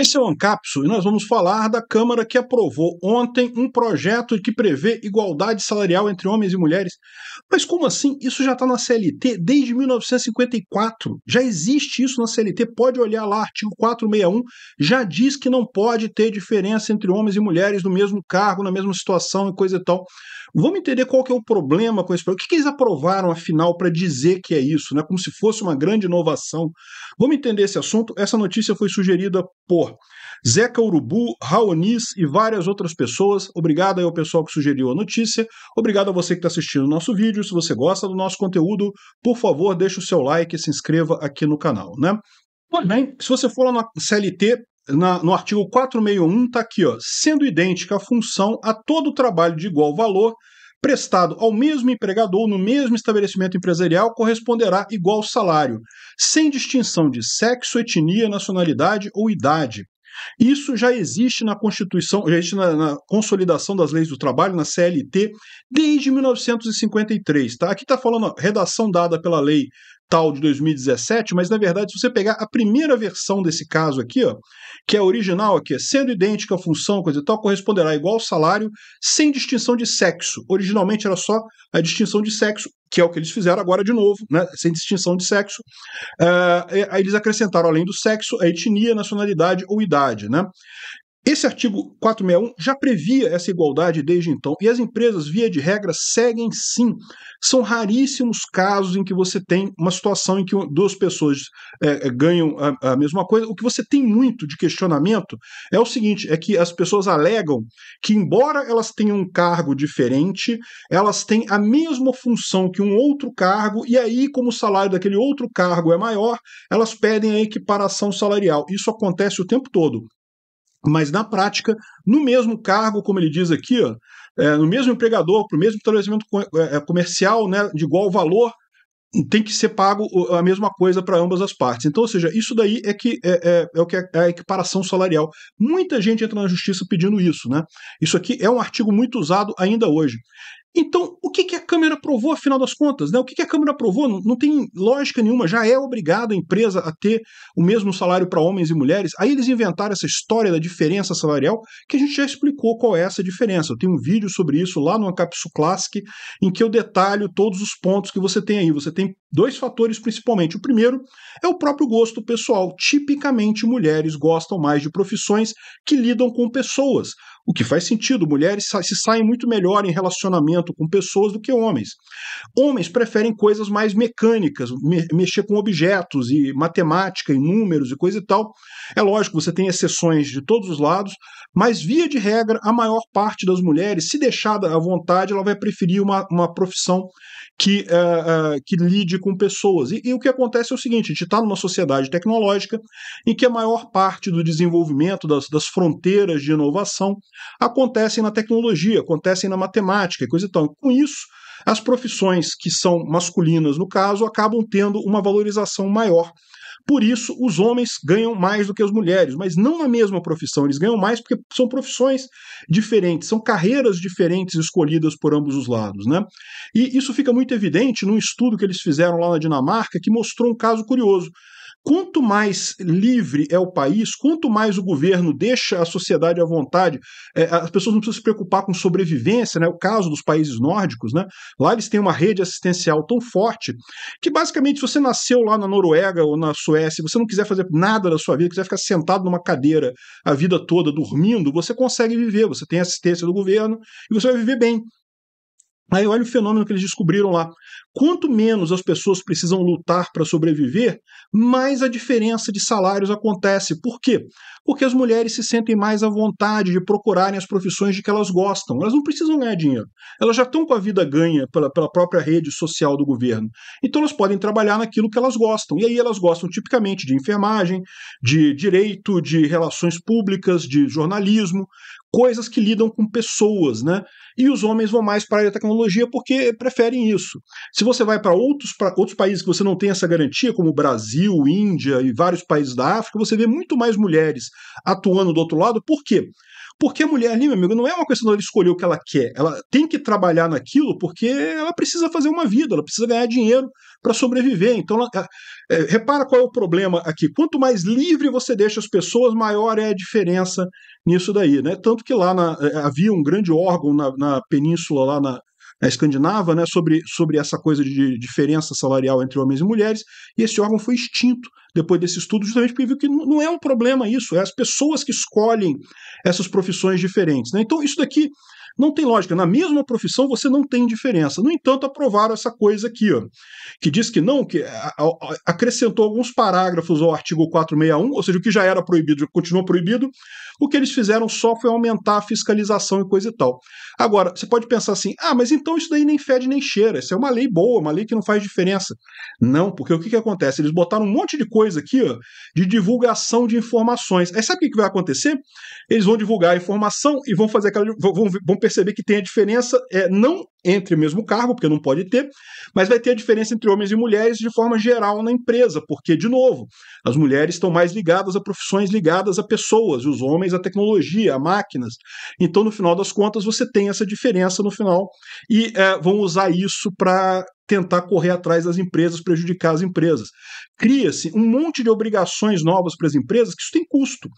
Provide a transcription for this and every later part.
Esse é o Ancapso e nós vamos falar da Câmara que aprovou ontem um projeto que prevê igualdade salarial entre homens e mulheres. Mas como assim? Isso já está na CLT desde 1954. Já existe isso na CLT. Pode olhar lá, artigo 461 já diz que não pode ter diferença entre homens e mulheres no mesmo cargo, na mesma situação e coisa e tal. Vamos entender qual que é o problema com isso? O que, que eles aprovaram, afinal, para dizer que é isso, né? como se fosse uma grande inovação. Vamos entender esse assunto. Essa notícia foi sugerida por Zeca Urubu, Raonis e várias outras pessoas. Obrigado aí ao pessoal que sugeriu a notícia. Obrigado a você que está assistindo o nosso vídeo. Se você gosta do nosso conteúdo, por favor, deixe o seu like e se inscreva aqui no canal, né? Pois bem, se você for lá na CLT, na, no artigo 461, está aqui, ó, sendo idêntica a função a todo trabalho de igual valor prestado ao mesmo empregador no mesmo estabelecimento empresarial corresponderá igual salário, sem distinção de sexo, etnia, nacionalidade ou idade. Isso já existe na Constituição, já existe na, na, Consolidação das Leis do Trabalho, na CLT, desde 1953. Tá? Aqui está falando a redação dada pela Lei tal de 2017, mas na verdade, se você pegar a primeira versão desse caso aqui, ó, que é a original aqui, é sendo idêntica a função, coisa e tal, corresponderá igual ao salário sem distinção de sexo. Originalmente era só a distinção de sexo, que é o que eles fizeram agora de novo, né, sem distinção de sexo. Uh, aí eles acrescentaram, além do sexo, a etnia, nacionalidade ou idade. Né? Esse artigo 461 já previa essa igualdade desde então, e as empresas, via de regra, seguem sim. São raríssimos casos em que você tem uma situação em que duas pessoas é, é, ganham a, a, mesma coisa. O que você tem muito de questionamento é o seguinte: é que as pessoas alegam que, embora elas tenham um cargo diferente, elas têm a mesma função que um outro cargo, e aí, como o salário daquele outro cargo é maior, elas pedem a equiparação salarial. Isso acontece o tempo todo. Mas na prática, no mesmo cargo, como ele diz aqui, ó, é, no mesmo empregador, para o mesmo estabelecimento é, é, comercial, né, de igual valor, tem que ser pago a mesma coisa para ambas as partes. Então, ou seja, isso daí é que é, é, é o que é, é a equiparação salarial. Muita gente entra na justiça pedindo isso, né? Isso aqui é um artigo muito usado ainda hoje. Então, o que, que aprovou, afinal das contas? Né? O que, que a Câmara aprovou? Não, não, tem lógica nenhuma, já é obrigado a empresa a ter o mesmo salário para homens e mulheres. Aí eles inventaram essa história da diferença salarial, que a gente já explicou qual é essa diferença. Eu tenho um vídeo sobre isso lá no Ancapsu Classic, em que eu detalho todos os pontos que você tem aí. Você tem dois fatores principalmente. O primeiro é o próprio gosto pessoal. Tipicamente, mulheres gostam mais de profissões que lidam com pessoas. O que faz sentido, mulheres se saem muito melhor em relacionamento com pessoas do que homens. Homens preferem coisas mais mecânicas, me mexer com objetos e matemática e números e coisa e tal. É lógico, você tem exceções de todos os lados, mas via de regra, a maior parte das mulheres, se deixada à vontade, ela vai preferir uma, uma profissão que, uh, uh, que lide com pessoas. E, e, o que acontece é o seguinte: a gente está numa sociedade tecnológica em que a maior parte do desenvolvimento das, das fronteiras de inovação acontecem na tecnologia, acontecem na matemática e coisa e tal. Com isso, as profissões que são masculinas, no caso, acabam tendo uma valorização maior. Por isso, os homens ganham mais do que as mulheres, mas não na mesma profissão. Eles ganham mais porque são profissões diferentes, são carreiras diferentes escolhidas por ambos os lados. Né? E isso fica muito evidente num estudo que eles fizeram lá na Dinamarca, que mostrou um caso curioso quanto mais livre é o país, quanto mais o governo deixa a sociedade à vontade, é, as pessoas não precisam se preocupar com sobrevivência, né? O caso dos países nórdicos, né? Lá eles têm uma rede assistencial tão forte que basicamente se você nasceu lá na Noruega ou na Suécia, você não quiser fazer nada da sua vida, quiser ficar sentado numa cadeira a vida toda dormindo, você consegue viver, você tem assistência do governo e você vai viver bem. Aí olha o fenômeno que eles descobriram lá. Quanto menos as pessoas precisam lutar para sobreviver, mais a diferença de salários acontece. Por quê? Porque as mulheres se sentem mais à vontade de procurarem as profissões de que elas gostam. Elas não precisam ganhar dinheiro. Elas já estão com a vida ganha pela, pela própria rede social do governo. Então elas podem trabalhar naquilo que elas gostam. E aí elas gostam tipicamente de enfermagem, de direito, de relações públicas, de jornalismo coisas que lidam com pessoas, né? E os homens vão mais para a tecnologia porque preferem isso. Se você vai para outros, outros países que você não tem essa garantia, como Brasil, Índia e vários países da África, você vê muito mais mulheres atuando do outro lado. Por quê? Porque a mulher ali, né, meu amigo, não é uma questão ela escolher o que ela quer. Ela tem que trabalhar naquilo porque ela precisa fazer uma vida, ela precisa ganhar dinheiro para sobreviver. Então, ela, é, repara qual é o problema aqui. Quanto mais livre você deixa as pessoas, maior é a diferença nisso daí. Né? Tanto que lá na, é, havia um grande órgão na, na península, lá na, escandinava né, sobre, sobre essa coisa de diferença salarial entre homens e mulheres, e esse órgão foi extinto depois desse estudo, justamente porque viu que não é um problema isso, é as pessoas que escolhem essas profissões diferentes. Né? Então, isso daqui não tem lógica. Na mesma profissão você não tem diferença. No entanto, aprovaram essa coisa aqui, ó, que diz que não, que acrescentou alguns parágrafos ao artigo 461, ou seja, o que já era proibido continua proibido. O que eles fizeram só foi aumentar a fiscalização e coisa e tal. Agora, você pode pensar assim: ah, mas então isso daí nem fede nem cheira. Isso é uma lei boa, uma lei que não faz diferença. Não, porque o que, que acontece? Eles botaram um monte de coisa aqui, ó, de divulgação de informações. Aí sabe o que vai acontecer? Eles vão divulgar a informação e vão fazer aquela. vão, vão perceber que tem a diferença, é, não entre o mesmo cargo, porque não pode ter, mas vai ter a diferença entre homens e mulheres de forma geral na empresa, porque, de novo, as mulheres estão mais ligadas a profissões ligadas a pessoas, e os homens a tecnologia, a máquinas. Então, no final das contas, você tem essa diferença no final e é, vão usar isso para tentar correr atrás das empresas, prejudicar as empresas. Cria-se um monte de obrigações novas para as empresas, que isso tem custo.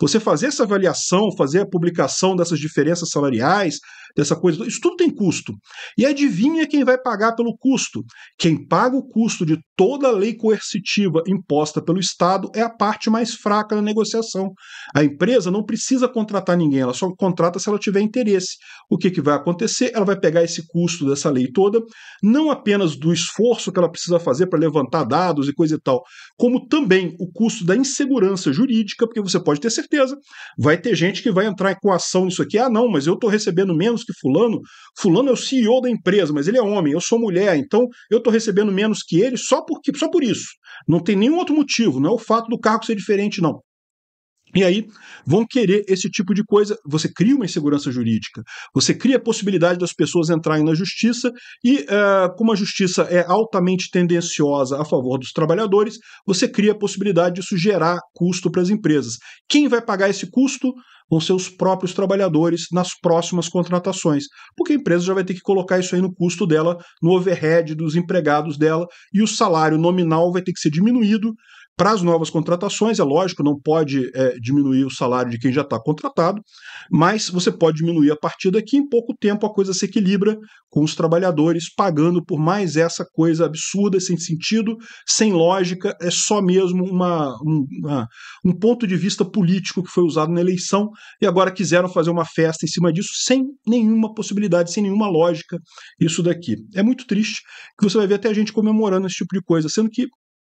Você fazer essa avaliação, fazer a publicação dessas diferenças salariais, dessa coisa. Então, isso tudo tem custo. E adivinha quem vai pagar pelo custo? Quem paga o custo de toda a lei coercitiva imposta pelo Estado é a parte mais fraca da negociação. A empresa não precisa contratar ninguém, ela só contrata se ela tiver interesse. O que, que vai acontecer? Ela vai pegar esse custo dessa lei toda, não apenas do esforço que ela precisa fazer para levantar dados e coisa e tal, como também o custo da insegurança jurídica, porque você pode ter certeza, vai ter gente que vai entrar com ação nisso aqui. Ah, não, mas eu estou recebendo menos menos que fulano. Fulano é o CEO da empresa, mas ele é homem, eu sou mulher, então eu estou recebendo menos que ele só, porque, só por isso. Não tem nenhum outro motivo, não é o fato do cargo ser diferente, não. E aí vão querer esse tipo de coisa. Você cria uma insegurança jurídica, você cria a possibilidade das pessoas entrarem na justiça, e uh, como a justiça é altamente tendenciosa a favor dos trabalhadores, você cria a possibilidade disso gerar custo para as empresas. Quem vai pagar esse custo? Vão ser os próprios trabalhadores nas próximas contratações, porque a empresa já vai ter que colocar isso aí no custo dela, no overhead dos empregados dela, e o salário nominal vai ter que ser diminuído para as novas contratações, é lógico, não pode é, diminuir o salário de quem já está contratado, mas você pode diminuir a partir daqui, em pouco tempo a coisa se equilibra com os trabalhadores pagando por mais essa coisa absurda, sem sentido, sem lógica, é só mesmo uma, um, uma, um ponto de vista político que foi usado na eleição e agora quiseram fazer uma festa em cima disso sem nenhuma possibilidade, sem nenhuma lógica, isso daqui. É muito triste que você vai ver até a gente comemorando esse tipo de coisa, sendo que